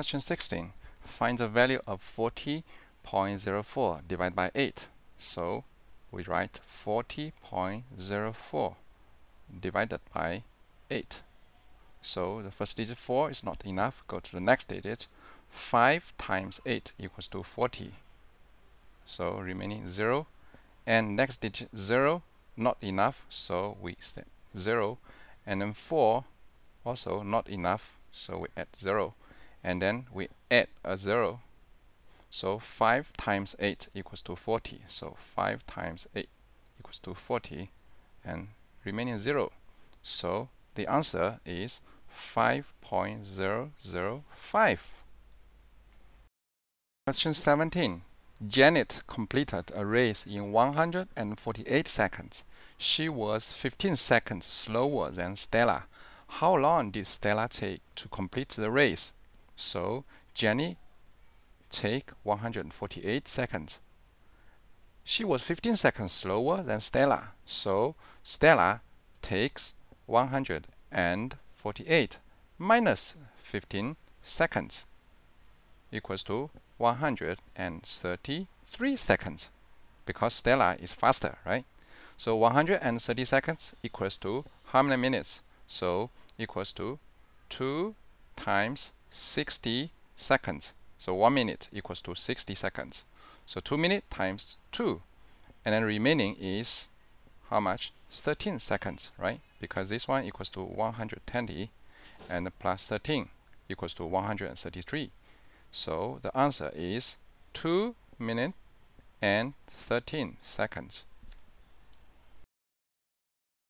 Question 16. Find the value of 40.04 divided by 8. So we write 40.04 divided by 8. So the first digit 4 is not enough. Go to the next digit. 5 times 8 equals to 40. So remaining 0. And next digit 0, not enough. So we 0. And then 4, also not enough. So we add 0 and then we add a 0 so 5 times 8 equals to 40 so 5 times 8 equals to 40 and remaining 0 so the answer is 5.005 question 17 Janet completed a race in 148 seconds. She was 15 seconds slower than Stella. How long did Stella take to complete the race? So Jenny take 148 seconds. She was 15 seconds slower than Stella. So Stella takes 148 minus 15 seconds equals to 133 seconds because Stella is faster, right? So 130 seconds equals to how many minutes? So equals to 2 times 60 seconds. So 1 minute equals to 60 seconds. So 2 minute times 2. And then remaining is how much? 13 seconds, right? Because this one equals to 120 and plus 13 equals to 133. So the answer is 2 minutes and 13 seconds.